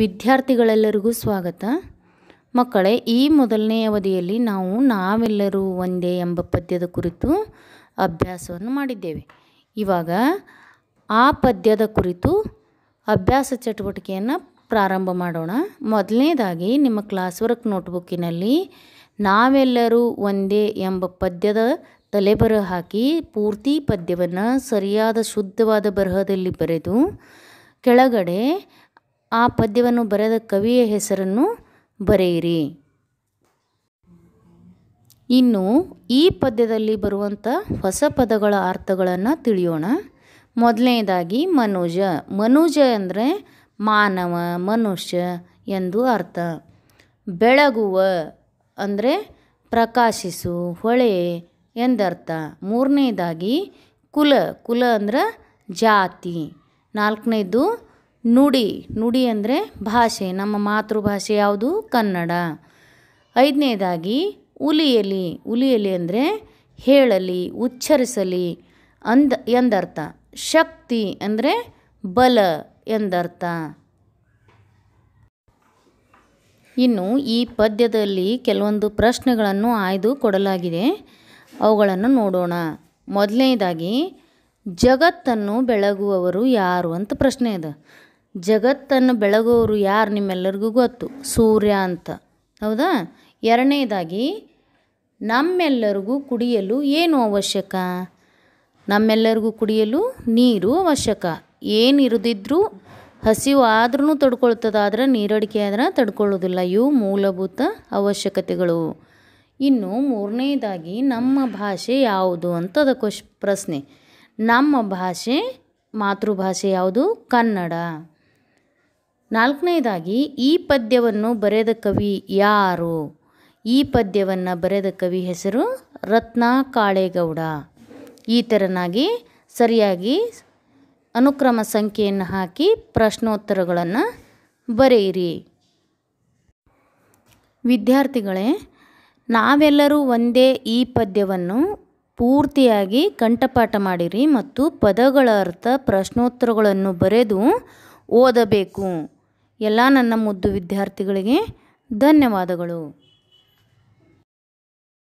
ವಿದ್ಯಾರ್ಥಿಗಳೆಲ್ಲರಿಗೂ ಸ್ವಾಗತ ಮಕ್ಕಳೇ ಈ ಮೊದಲನೇ ಅವಧಿಯಲ್ಲಿ ನಾವು ನಾವೆಲ್ಲರೂ ಒಂದೇ ಎಂಬ ಪದ್ಯದ ಕುರಿತು ಅಭ್ಯಾಸವನ್ನು ಮಾಡಿದ್ದೇವೆ ಇವಾಗ ಆ ಪದ್ಯದ ಕುರಿತು ಅಭ್ಯಾಸ ಚಟುವಟಿಕೆಯನ್ನು ಪ್ರಾರಂಭ ಮಾಡೋಣ ಮೊದಲನೇದಾಗಿ ನಿಮ್ಮ ಕ್ಲಾಸ್ ವರ್ಕ್ ನೋಟ್ಬುಕ್ಕಿನಲ್ಲಿ ನಾವೆಲ್ಲರೂ ಒಂದೇ ಎಂಬ ಪದ್ಯದ ತಲೆಬರಹ ಹಾಕಿ ಪೂರ್ತಿ ಪದ್ಯವನ್ನು ಸರಿಯಾದ ಶುದ್ಧವಾದ ಬರಹದಲ್ಲಿ ಬರೆದು ಕೆಳಗಡೆ ಆ ಪದ್ಯವನ್ನು ಬರೆದ ಕವಿಯ ಹೆಸರನ್ನು ಬರೆಯಿರಿ ಇನ್ನು ಈ ಪದ್ಯದಲ್ಲಿ ಬರುವಂಥ ಹೊಸ ಪದಗಳ ಅರ್ಥಗಳನ್ನು ತಿಳಿಯೋಣ ಮೊದಲನೇದಾಗಿ ಮನುಜ ಮನುಜ ಅಂದರೆ ಮಾನವ ಮನುಷ್ಯ ಎಂದು ಅರ್ಥ ಬೆಳಗುವ ಅಂದರೆ ಪ್ರಕಾಶಿಸು ಹೊಳೆ ಎಂದರ್ಥ ಮೂರನೇದಾಗಿ ಕುಲ ಕುಲ ಅಂದ್ರೆ ಜಾತಿ ನಾಲ್ಕನೇದು ನುಡಿ ನುಡಿ ಅಂದರೆ ಭಾಷೆ ನಮ್ಮ ಮಾತೃಭಾಷೆ ಯಾವುದು ಕನ್ನಡ ಐದನೇದಾಗಿ ಉಲಿಯಲಿ ಉಲಿಯಲಿ ಅಂದರೆ ಹೇಳಲಿ ಉಚ್ಚರಿಸಲಿ ಅಂದ ಎಂದರ್ಥ ಶಕ್ತಿ ಅಂದರೆ ಬಲ ಎಂದರ್ಥ ಇನ್ನು ಈ ಪದ್ಯದಲ್ಲಿ ಕೆಲವೊಂದು ಪ್ರಶ್ನೆಗಳನ್ನು ಆಯ್ದು ಕೊಡಲಾಗಿದೆ ಅವುಗಳನ್ನು ನೋಡೋಣ ಮೊದಲನೇದಾಗಿ ಜಗತ್ತನ್ನು ಬೆಳಗುವವರು ಯಾರು ಅಂತ ಪ್ರಶ್ನೆ ಇದೆ ಜಗತ್ತನ್ನು ಬೆಳಗೋರು ಯಾರು ನಿಮ್ಮೆಲ್ಲರಿಗೂ ಗೊತ್ತು ಸೂರ್ಯ ಅಂತ ಹೌದಾ ಎರಡನೇದಾಗಿ ನಮ್ಮೆಲ್ಲರಿಗೂ ಕುಡಿಯಲು ಏನು ಅವಶ್ಯಕ ನಮ್ಮೆಲ್ಲರಿಗೂ ಕುಡಿಯಲು ನೀರು ಅವಶ್ಯಕ ಏನು ಇರದಿದ್ದರೂ ಹಸಿವು ಆದ್ರೂ ತಡ್ಕೊಳ್ತದಾದ್ರೆ ನೀರಡಿಕೆ ಆದ್ರೆ ತಡ್ಕೊಳ್ಳೋದಿಲ್ಲ ಇವು ಮೂಲಭೂತ ಅವಶ್ಯಕತೆಗಳು ಇನ್ನು ಮೂರನೇದಾಗಿ ನಮ್ಮ ಭಾಷೆ ಯಾವುದು ಅಂತ ಅದಕ್ಕೋಶ್ ಪ್ರಶ್ನೆ ನಮ್ಮ ಭಾಷೆ ಮಾತೃಭಾಷೆ ಯಾವುದು ಕನ್ನಡ ನಾಲ್ಕನೇದಾಗಿ ಈ ಪದ್ಯವನ್ನು ಬರೆದ ಕವಿ ಯಾರು ಈ ಪದ್ಯವನ್ನು ಬರೆದ ಕವಿ ಹೆಸರು ರತ್ನ ಕಾಳೇಗೌಡ ಈ ಥರನಾಗಿ ಸರಿಯಾಗಿ ಅನುಕ್ರಮ ಸಂಖ್ಯೆಯನ್ನು ಹಾಕಿ ಪ್ರಶ್ನೋತ್ತರಗಳನ್ನು ಬರೆಯಿರಿ ವಿದ್ಯಾರ್ಥಿಗಳೇ ನಾವೆಲ್ಲರೂ ಒಂದೇ ಈ ಪದ್ಯವನ್ನು ಪೂರ್ತಿಯಾಗಿ ಕಂಠಪಾಠ ಮಾಡಿರಿ ಮತ್ತು ಪದಗಳ ಅರ್ಥ ಪ್ರಶ್ನೋತ್ತರಗಳನ್ನು ಬರೆದು ಓದಬೇಕು ಎಲ್ಲ ನನ್ನ ಮುದ್ದು ವಿದ್ಯಾರ್ಥಿಗಳಿಗೆ ಧನ್ಯವಾದಗಳು